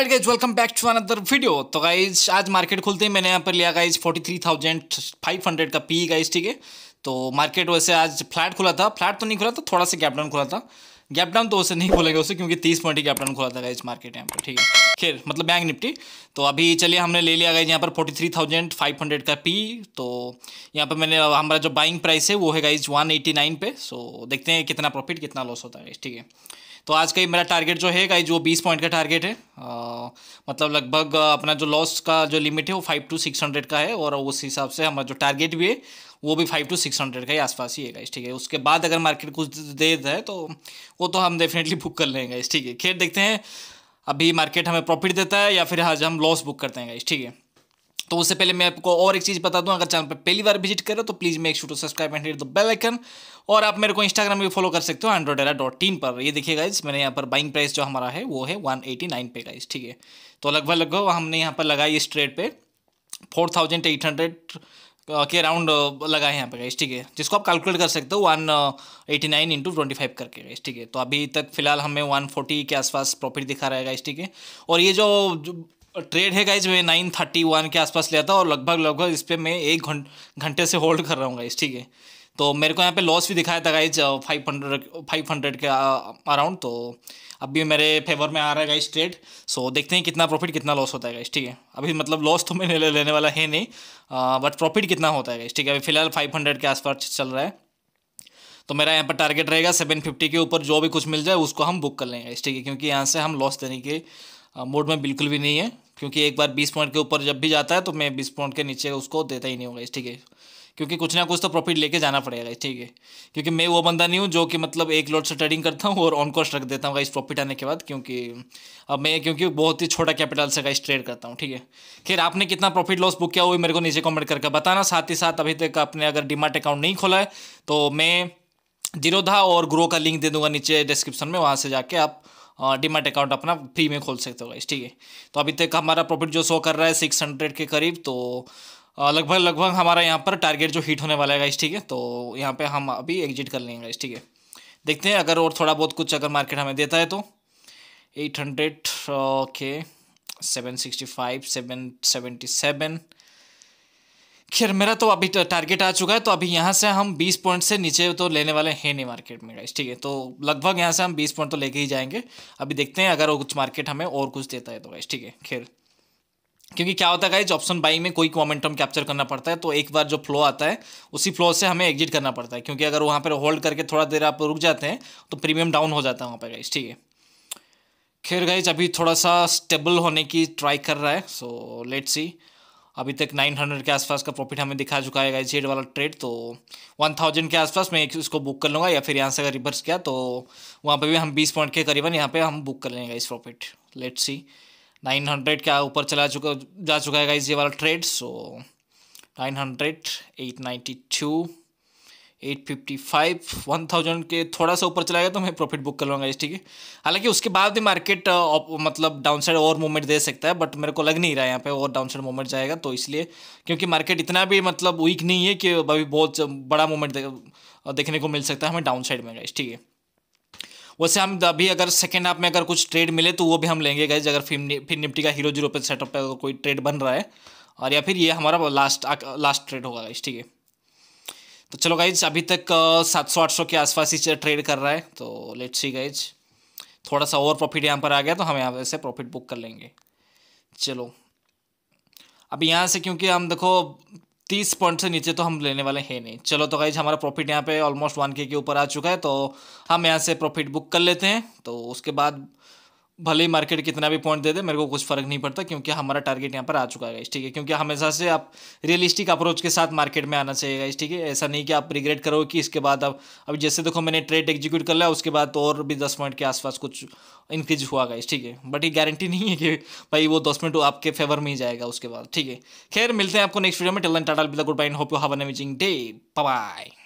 right guys welcome back to another video तो guys आज market खुलते ही मैंने यहाँ पर लिया गाइज 43,500 का पी गाइज ठीक है तो मार्केट वैसे आज फ्लैट खुला था फ्लैट तो नहीं खुला था थोड़ा सा गैपडाउन खुला था गैपडाउन तो उसे नहीं खोलेगा उसे क्योंकि तीस पॉइंट ही गैप डाउन खोला था गाइज मार्केट यहाँ पर ठीक है खैर मतलब बैंक निफ्टी तो अभी चलिए हमने ले लिया गाइज यहाँ पर forty three thousand five hundred का पी तो यहाँ पर मैंने हमारा जो बाइंग प्राइस है वो है गाइज वन एटी नाइन पे सो देखते हैं कितना प्रॉफिट कितना लॉस होता है ठीक है तो आज का ही मेरा टारगेट जो है गाइज वो बीस पॉइंट का टारगेट है आ, मतलब लगभग अपना जो लॉस का जो लिमिट है वो फाइव टू सिक्स हंड्रेड का है और उस हिसाब से हमारा जो टारगेट भी है वो भी फाइव टू सिक्स हंड्रेड का ही आसपास ही है गाइज ठीक है उसके बाद अगर मार्केट कुछ दे जाए तो वो तो हम डेफिनेटली बुक कर लेंगे ठीक है खेल देखते हैं अभी मार्केट हमें प्रॉफिट देता है या फिर आज हम लॉस बुक करते हैं गाइज ठीक है तो उससे पहले मैं आपको और एक चीज़ बता दूं अगर चैनल पर पहली बार विजिट करो तो please make sure subscribe and hit the bell icon और आप मेरे को इंस्टाग्राम भी फॉलो कर सकते हो एंड्रोडेरा डॉट टीन पर ये देखिएगा इस मैंने यहाँ पर बाइंग प्राइस जो हमारा है वो है वन एटी नाइन पे गाइज ठीक है तो लगभग लगभग हमने यहाँ पर लगाई इस ट्रेड पर फोर थाउजेंड एट हंड्रेड के अराउंड लगाए यहाँ पर गाइज ठीक है जिसको आप कैलकुलेट कर सकते हो one eighty nine into twenty five करके गाइज ठीक है तो अभी तक फिलहाल हमें वन फोर्टी के आसपास प्रॉफिट दिखा रहा है ठीक है और ये जो, जो ट्रेड है गाइज मैं नाइन थर्टी वन के आसपास लिया था और लगभग लगभग इस पर मैं एक घंट घंटे से होल्ड कर रहा हूँ गाइज ठीक है तो मेरे को यहाँ पे लॉस भी दिखाया था guys five hundred five hundred के अराउंड तो अभी मेरे फेवर में आ रहा है गाइज ट्रेड सो देखते हैं कितना प्रॉफिट कितना लॉस होता है गाइज ठीक है अभी मतलब लॉस तो मैंने लेने वाला है नहीं बट प्रॉफिट कितना होता है गाइज ठीक है अभी फिलहाल फाइव हंड्रेड के आसपास चल रहा है तो मेरा यहाँ पर टारगेट रहेगा सेवन फिफ्टी के ऊपर जो भी कुछ मिल जाए उसको हम बुक कर लेंगे ठीक है क्योंकि यहाँ से हम लॉस देने के मोड में बिल्कुल भी नहीं है क्योंकि एक बार बीस पॉइंट के ऊपर जब भी जाता है तो मैं बीस पॉइंट के नीचे उसको देता ही नहीं होगा ठीक है क्योंकि कुछ ना कुछ तो प्रॉफिट लेके जाना पड़ेगा ठीक है क्योंकि मैं वो बंदा नहीं हूँ जो कि मतलब एक लोड से ट्रेडिंग करता हूँ और ऑन कॉस्ट रख देता हूँ इस प्रॉफिट आने के बाद क्योंकि अब मैं क्योंकि बहुत ही छोटा कैपिटल से गाइस ट्रेड करता हूँ ठीक है खैर आपने कितना प्रॉफिट लॉस बुक किया वो मेरे को नीचे कमेंट करके बताना साथ ही साथ अभी तक आपने अगर डिमार्ट अकाउंट नहीं खोला है तो मैं जीरोधा और ग्रो का लिंक दे दूंगा नीचे डिस्क्रिप्शन में वहाँ से जाके आप डिमेट अकाउंट अपना फ्री में खोल सकते हो गाइस ठीक है तो अभी तक हमारा प्रॉफिट जो शो कर रहा है सिक्स हंड्रेड के करीब तो लगभग लगभग हमारा यहाँ पर टारगेट जो हिट होने वाला है गाइस ठीक है तो यहाँ पे हम अभी एग्जिट कर लेंगे गाइस ठीक है देखते हैं अगर और थोड़ा बहुत कुछ अगर मार्केट हमें देता है तो eight hundred okay seven sixty five seven seventy seven खैर मेरा तो अभी टारगेट आ चुका है तो अभी यहाँ से हम 20 पॉइंट से नीचे तो लेने वाले हैं नहीं मार्केट में गाइस ठीक है तो लगभग यहाँ से हम 20 पॉइंट तो लेके ही जाएंगे अभी देखते हैं अगर वो कुछ मार्केट हमें और कुछ देता है तो गाइस ठीक है खैर क्योंकि क्या होता है गाइज ऑप्शन बाई में कोई मोमेंटम कैप्चर करना पड़ता है तो एक बार जो फ्लो आता है उसी फ्लो से हमें एग्जिट करना पड़ता है क्योंकि अगर वहाँ पर होल्ड करके थोड़ा देर आप रुक जाते हैं तो प्रीमियम डाउन हो जाता है वहाँ पर गाइज ठीक है खैर गाइज अभी थोड़ा सा स्टेबल होने की ट्राई कर रहा है सो लेट्स सी अभी तक 900 के आसपास का प्रॉफिट हमें दिखा चुका है जेड वाला ट्रेड तो 1000 के आसपास मैं इसको बुक कर लूँगा या फिर यहाँ से अगर रिवर्स किया तो वहाँ पे भी हम 20 पॉइंट के करीबन यहाँ पे हम बुक कर लेंगे इस प्रॉफिट लेट सी 900 के ऊपर चला चुका जा चुका है ये वाला trade so nine hundred eight ninety two eight fifty five one thousand के थोड़ा सा ऊपर चला गया तो मैं प्रॉफिट बुक कर लूँगा इस ठीक है हालांकि उसके बाद भी मार्केट uh, मतलब डाउन साइड और मूवमेंट दे सकता है बट मेरे को लग नहीं रहा है यहाँ पे और डाउन साइड मूवमेंट जाएगा तो इसलिए क्योंकि मार्केट इतना भी मतलब वीक नहीं है कि अभी बहुत बड़ा मूवमेंट uh, देखने को मिल सकता है हमें डाउन साइड में गए ठीक है वैसे हम अभी अगर सेकेंड हाफ में अगर कुछ ट्रेड मिले तो वो भी हम लेंगे गाइज अगर फिर फिर निफ्टी का हीरो जीरो पे सेटअप पर कोई ट्रेड बन रहा है और या फिर ये हमारा लास्ट लास्ट ट्रेड होगा गाइज ठीक है तो चलो गाइज अभी तक सात सौ आठ सौ के आसपास ही ट्रेड कर रहा है तो लेट्स सी गाइज थोड़ा सा और प्रॉफिट यहाँ पर आ गया तो हम यहाँ से प्रॉफिट बुक कर लेंगे चलो अब यहाँ से क्योंकि हम देखो तीस पॉइंट से नीचे तो हम लेने वाले हैं नहीं चलो तो गाइज हमारा प्रॉफिट यहाँ पे ऑलमोस्ट वन के ऊपर आ चुका है तो हम यहाँ से प्रॉफिट बुक कर लेते हैं तो उसके बाद भले ही मार्केट कितना भी पॉइंट दे दे मेरे को कुछ फर्क नहीं पड़ता क्योंकि हमारा टारगेट यहाँ पर आ चुका है ठीक है क्योंकि हमेशा से आप रियलिस्टिक अप्रोच के साथ मार्केट में आना चाहिए इस ठीक है ऐसा नहीं कि आप रिग्रेट करो कि इसके बाद अब अब जैसे देखो मैंने ट्रेड एग्जीक्यूट कर लिया उसके बाद तो और भी दस पॉइंट के आसपास कुछ इंक्रीज हुआ गाइस ठीक है बट ये गारंटी नहीं है कि भाई वो दस मिनट आपके फेवर में ही जाएगा उसके बाद ठीक है खैर मिलते हैं आपको नेक्स्ट वीडियो में टेलन tata goodbye hope you have an amazing day bye